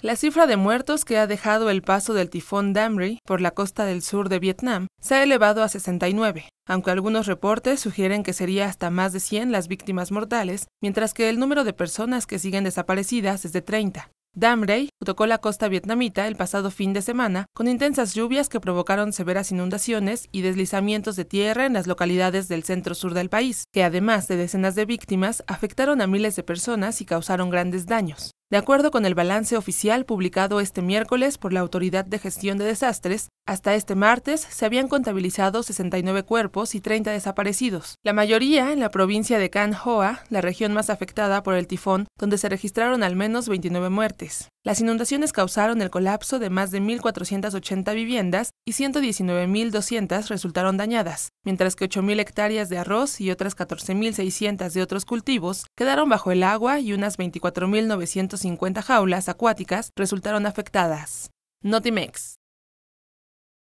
La cifra de muertos que ha dejado el paso del tifón Damrey por la costa del sur de Vietnam se ha elevado a 69, aunque algunos reportes sugieren que sería hasta más de 100 las víctimas mortales, mientras que el número de personas que siguen desaparecidas es de 30. Damrey tocó la costa vietnamita el pasado fin de semana con intensas lluvias que provocaron severas inundaciones y deslizamientos de tierra en las localidades del centro-sur del país, que además de decenas de víctimas afectaron a miles de personas y causaron grandes daños. De acuerdo con el balance oficial publicado este miércoles por la Autoridad de Gestión de Desastres, hasta este martes se habían contabilizado 69 cuerpos y 30 desaparecidos, la mayoría en la provincia de Can la región más afectada por el tifón, donde se registraron al menos 29 muertes. Las inundaciones causaron el colapso de más de 1.480 viviendas y 119.200 resultaron dañadas, mientras que 8.000 hectáreas de arroz y otras 14.600 de otros cultivos quedaron bajo el agua y unas 24.950 jaulas acuáticas resultaron afectadas. Notimex.